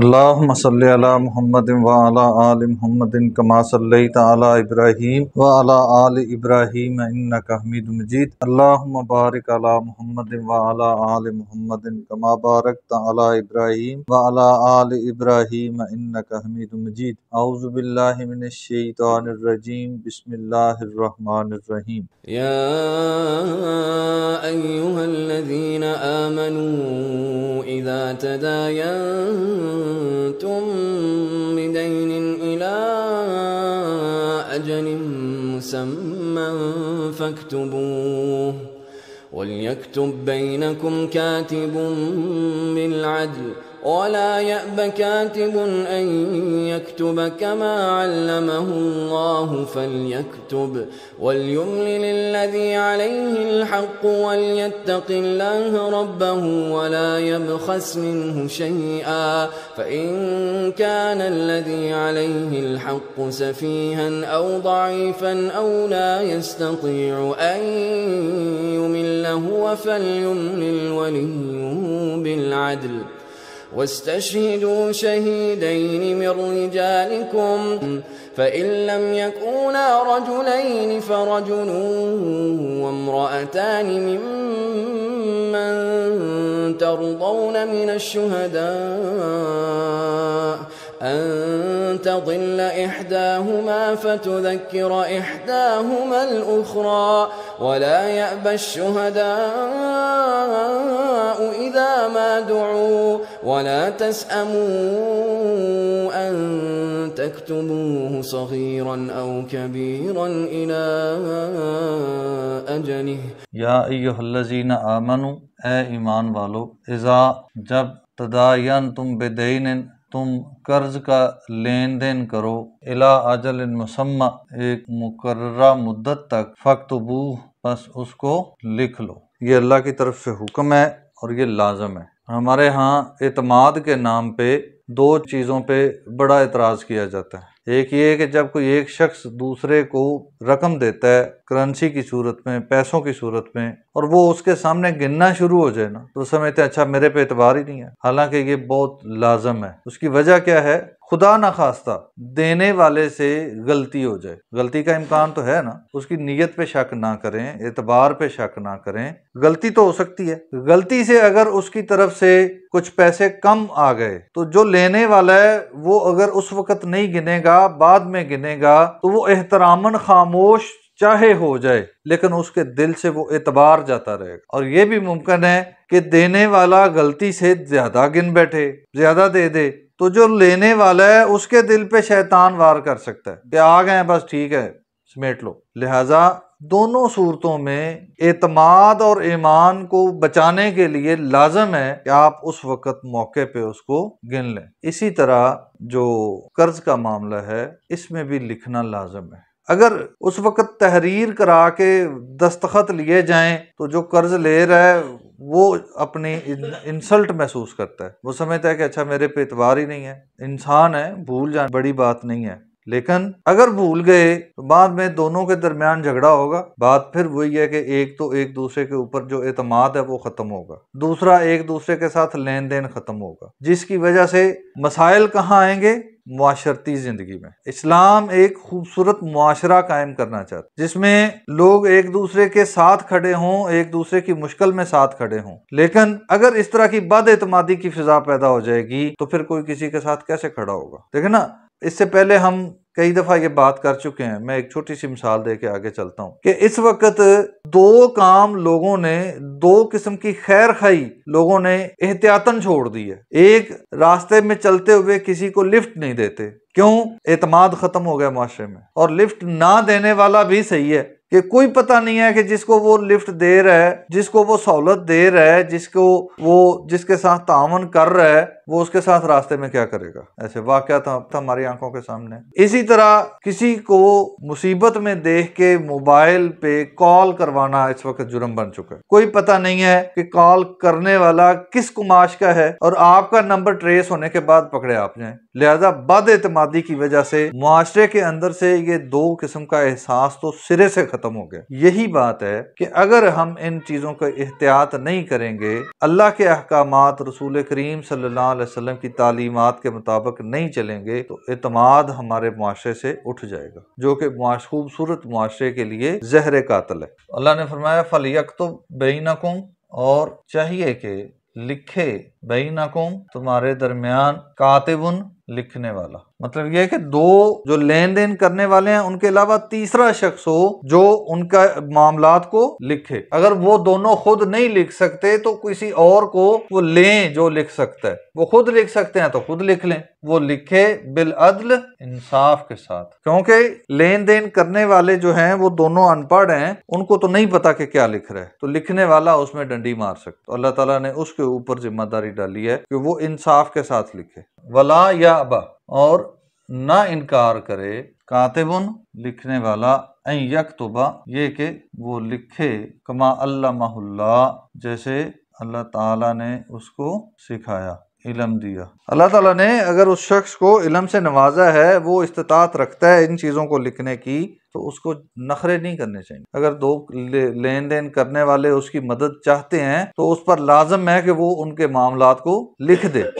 अल्लाह सल महमद वाला आल महमद कमा सल्ली इब्राहीम वाला आल इब्राहीम हमीद मजीद अल्लाम बारक अला महमद वाला आल महमद कमा बारक तला इब्राहीम वाला आल हमीद मजीद आउज़बिल्लिमिनशैतानरजीम बसमिल्लाम या अय्युहल्लज़ीन आमनू इज़ा तदायन كنتم بدين إلى أجل مسمى فاكتبوه وليكتب بينكم كاتب بالعدل ولا يأب كاتب أن يكتب كما علمه الله فليكتب وليملل الذي عليه الحق وليتق الله ربه ولا يبخس منه شيئا فإن كان الذي عليه الحق سفيها أو ضعيفا أو لا يستطيع أن يمله فليملل وليه بالعدل واستشهدوا شهيدين من رجالكم فإن لم يكونا رجلين فرجل وامرأتان ممن ترضون من الشهداء أن تضل إحداهما فتذكر إحداهما الأخرى ولا يأبى الشهداء إذا ما دعوا ولا تسأموا أن تكتبوه صغيرا أو كبيرا إلى أجله يا أيها الذين آمنوا أي إيمان والو اذا جب تداین تم بدين तुम कर्ज का लेन देन करो इला अजल मुसम्मा एक मुकर्रा मुद्दत तक बू बस उसको लिख लो ये अल्लाह की तरफ से हुक्म है और ये लाजम है हमारे यहाँ अतमाद के नाम पे दो चीज़ों पे बड़ा एतराज़ किया जाता है एक ये है कि जब कोई एक शख्स दूसरे को रकम देता है करेंसी की सूरत में पैसों की सूरत में और वो उसके सामने गिनना शुरू हो जाए ना तो समझते अच्छा मेरे पे एतबार ही नहीं है हालांकि ये बहुत लाजम है उसकी वजह क्या है खुदा ना खास्ता देने वाले से गलती हो जाए गलती का इम्कान तो है ना उसकी नीयत पे शक ना करें एतबार पे शक ना करें गलती तो हो सकती है गलती से अगर उसकी तरफ से कुछ पैसे कम आ गए तो जो लेने वाला है वो अगर उस वक्त नहीं गिनेगा बाद में गिनेगा तो वो एहतरामन खामोश चाहे हो जाए लेकिन उसके दिल से वो एतबार जाता रहेगा और ये भी मुमकिन है कि देने वाला गलती से ज्यादा गिन बैठे ज्यादा दे दे तो जो लेने वाला है उसके दिल पे शैतान वार कर सकता है कि आ गए बस ठीक है समेट लो लिहाजा दोनों सूरतों में एतमाद और ईमान को बचाने के लिए लाजम है कि आप उस वक़्त मौके पे उसको गिन लें इसी तरह जो कर्ज का मामला है इसमें भी लिखना लाजम है अगर उस वक़्त तहरीर करा के दस्तखत लिए जाएं तो जो कर्ज ले रहा है वो अपनी इंसल्ट महसूस करता है वो समझता है कि अच्छा मेरे पे इतवार ही नहीं है इंसान है भूल जाना बड़ी बात नहीं है लेकिन अगर भूल गए तो बाद में दोनों के दरमियान झगड़ा होगा बात फिर वही है कि एक तो एक दूसरे के ऊपर जो एतम है वो ख़त्म होगा दूसरा एक दूसरे के साथ लेन देन ख़त्म होगा जिसकी वजह से मसाइल कहाँ आएंगे माशरती ज़िंदगी में इस्लाम एक खूबसूरत माशरा कायम करना चाहता है जिसमें लोग एक दूसरे के साथ खड़े हों एक दूसरे की मुश्किल में साथ खड़े हों लेकिन अगर इस तरह की बद एतमादी की फिजा पैदा हो जाएगी तो फिर कोई किसी के साथ कैसे खड़ा होगा देखे ना इससे पहले हम कई दफ़ा ये बात कर चुके हैं मैं एक छोटी सी मिसाल दे के आगे चलता हूँ कि इस वक्त दो काम लोगों ने दो किस्म की खैर खाई लोगों ने एहतियातन छोड़ दी है एक रास्ते में चलते हुए किसी को लिफ्ट नहीं देते क्यों एतमाद ख़त्म हो गया माशरे में और लिफ्ट ना देने वाला भी सही है कि कोई पता नहीं है कि जिसको वो लिफ्ट दे रहा है जिसको वो सहूलत दे रहा है जिसको वो जिसके साथ तावन कर रहा है वो उसके साथ रास्ते में क्या करेगा ऐसे वाक्य था हमारी आंखों के सामने इसी तरह किसी को मुसीबत में देख के मोबाइल पे कॉल करवाना इस वक्त जुर्म बन चुका है कोई पता नहीं है कि कॉल करने वाला किस कुमाश का है और आपका नंबर ट्रेस होने के बाद पकड़े आप जाए लिहाजा बद एतमादी की वजह से मुआरे के अंदर से ये दो किस्म का एहसास तो सिरे से खत्म हो गया यही बात है कि अगर हम इन चीजों का एहतियात नहीं करेंगे अल्लाह के अहकाम रसूल करीम सल्ला वसल्लम की तालीमत के मुताबिक नहीं चलेंगे तो अतमाद हमारे माशरे से उठ जाएगा जो कि खूबसूरत माशरे के लिए जहर कातल है अल्लाह ने फरमाया फलियक तो बेनकुम और चाहिए कि लिखे बेनकुम तुम्हारे दरमियान कातिबुन लिखने वाला मतलब यह कि दो जो लेन देन करने वाले हैं उनके अलावा तीसरा शख्स हो जो उनका मामला को लिखे अगर वो दोनों खुद नहीं लिख सकते तो किसी और को वो लें जो लिख सकता है वो खुद लिख सकते हैं तो खुद लिख लें वो लिखे बिल अदल इंसाफ के साथ क्योंकि लेन देन करने वाले जो हैं वो दोनों अनपढ़ हैं उनको तो नहीं पता कि क्या लिख रहा है तो लिखने वाला उसमें डंडी मार सकता तो अल्लाह ताला ने उसके ऊपर जिम्मेदारी डाली है कि वो इंसाफ के साथ लिखे वला या अबा और ना इनकार करे कातिबुन लिखने वाला यकतुबा ये के वो लिखे कमा अल्लाह जैसे अल्लाह ताला ने उसको सिखाया इलम दिया अल्लाह ताला ने अगर उस शख्स को इलम से नवाजा है वो इस्तात रखता है इन चीज़ों को लिखने की तो उसको नखरे नहीं करने चाहिए अगर दो लेन देन करने वाले उसकी मदद चाहते हैं तो उस पर लाजम है कि वो उनके मामला को लिख दे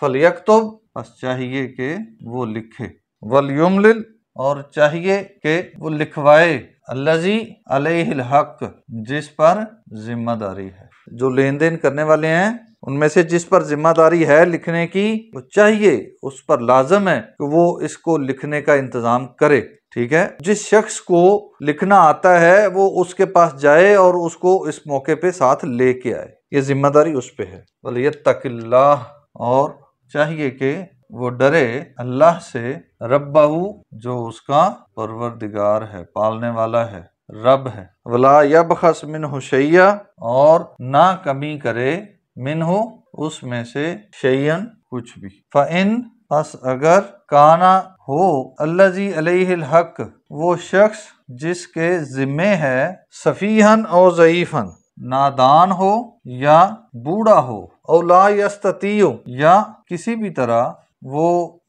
फलियक तो बस चाहिए कि वो लिखे वलयुमलिल और चाहिए कि वो लिखवाए अल्लाजी अलहिल हक जिस पर जिम्मेदारी है जो लेन देन करने वाले हैं उनमें से जिस पर जिम्मेदारी है लिखने की वो चाहिए उस पर लाजम है कि वो इसको लिखने का इंतजाम करे ठीक है जिस शख्स को लिखना आता है वो उसके पास जाए और उसको इस मौके पे साथ लेके आए ये जिम्मेदारी उस पर है बोलिए ये तकिल्ला और चाहिए कि वो डरे अल्लाह से रब्बाहू जो उसका परवरदिगार है पालने वाला है रब है वला यब खस मिन हुशैया और ना कमी करे मिन हो उसमें से शैयन कुछ भी फ़िन बस अगर काना हो अल्लाह अल्लाजी अलहक वो शख्स जिसके जिम्मे है सफ़ीहन और ज़यीफ़न नादान हो या बूढ़ा हो औला यस्ततियो या किसी भी तरह वो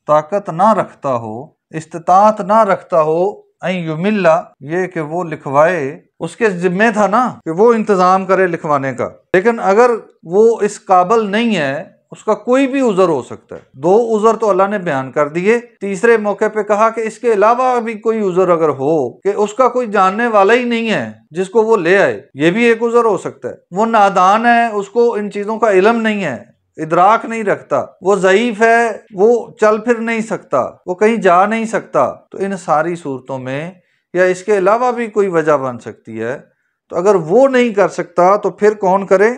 ताकत ना रखता हो इस्तात ना रखता हो युमिल्ला ये कि वो लिखवाए उसके जिम्मे था ना कि वो इंतजाम करे लिखवाने का लेकिन अगर वो इस काबल नहीं है उसका कोई भी उज़र हो सकता है दो उज़र तो अल्लाह ने बयान कर दिए तीसरे मौके पे कहा कि इसके अलावा भी कोई उज़र अगर हो कि उसका कोई जानने वाला ही नहीं है जिसको वो ले आए ये भी एक उज़र हो सकता है वो नादान है उसको इन चीज़ों का इलम नहीं है इदराक नहीं रखता वो ज़यीफ है वो चल फिर नहीं सकता वो कहीं जा नहीं सकता तो इन सारी सूरतों में या इसके अलावा भी कोई वजह बन सकती है तो अगर वो नहीं कर सकता तो फिर कौन करे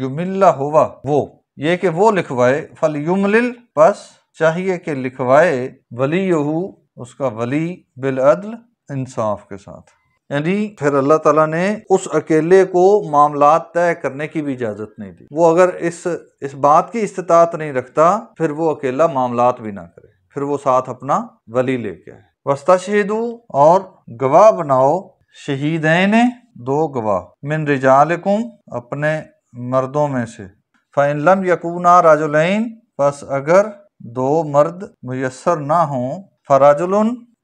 युमिल्ला होवा वो ये कि वो लिखवाए फल युमलिल बस चाहिए कि लिखवाए वली यहू उसका वली बिल अदल इंसाफ के साथ यानी फिर अल्लाह ताला ने उस अकेले को मामला तय करने की भी इजाज़त नहीं दी वो अगर इस इस बात की इस्तात नहीं रखता फिर वो अकेला मामला भी ना करे फिर वो साथ अपना वली लेके आए वस्ता शहीदू और गवाह बनाओ शहीद ने दो गवाह मिन रिजालकुम अपने मर्दों में से फ़ैन लम यकूना राजुलैन बस अगर दो मर्द मैसर ना हो फराजुल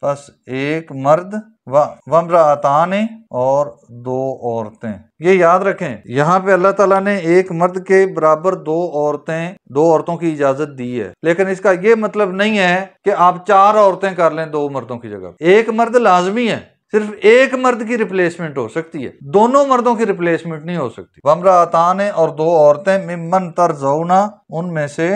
बस एक मर्द वमरातान और दो औरतें ये याद रखें यहाँ पे अल्लाह ताला ने एक मर्द के बराबर दो औरतें दो औरतों की इजाजत दी है लेकिन इसका ये मतलब नहीं है कि आप चार औरतें कर लें दो मर्दों की जगह एक मर्द लाजमी है सिर्फ एक मर्द की रिप्लेसमेंट हो सकती है दोनों मर्दों की रिप्लेसमेंट नहीं हो सकती वमरातान और दो औरतें तर तरजौना उनमें से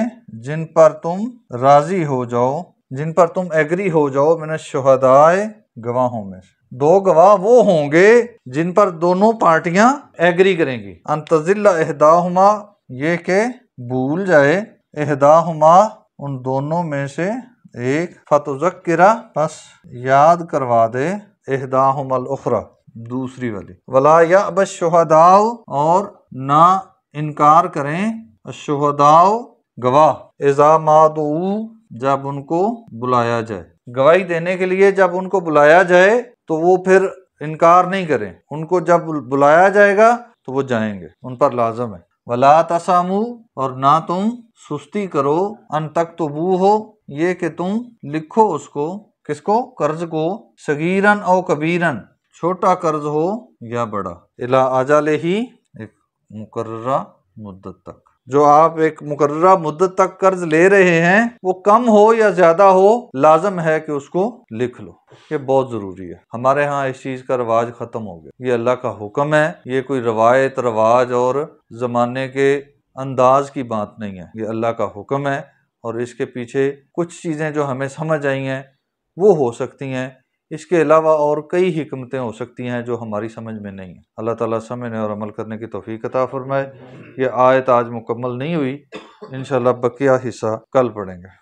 जिन पर तुम राजी हो जाओ जिन पर तुम एग्री हो जाओ मैंने शहदाय गवाहों में से दो गवाह वो होंगे जिन पर दोनों पार्टियां एग्री करेंगी अंतजिल्ला अहदाहुमा ये के भूल जाए अहदाहुमा उन दोनों में से एक किरा बस याद करवा दे अहदाहमलखरा दूसरी वाली वला या शहदाओ और ना इनकार करें शहदाओ गवाह एजा मादू जब उनको बुलाया जाए गवाही देने के लिए जब उनको बुलाया जाए तो वो फिर इनकार नहीं करें उनको जब बुलाया जाएगा तो वो जाएंगे उन पर लाजम है वला तसाम और ना तुम सुस्ती करो अन तक तो बू हो ये कि तुम लिखो उसको किसको कर्ज को सगीरन और कबीरन छोटा कर्ज हो या बड़ा इला ले ही एक मुकर्रा मुद्दत तक जो आप एक मुकर्रा मुद्दत तक कर्ज ले रहे हैं वो कम हो या ज्यादा हो लाजम है कि उसको लिख लो ये बहुत जरूरी है हमारे यहाँ इस चीज का रिवाज खत्म हो गया ये अल्लाह का हुक्म है ये कोई रवायत रवाज और जमाने के अंदाज की बात नहीं है ये अल्लाह का हुक्म है और इसके पीछे कुछ चीजें जो हमें समझ आई हैं वो हो सकती हैं इसके अलावा और कई हमतें हो सकती हैं जो हमारी समझ में नहीं हैं अल्लाह ताला समझने और अमल करने की तोफ़ी अता फ़रमाए ये आयत आज मुकम्मल नहीं हुई इन बकिया हिस्सा कल पढ़ेंगे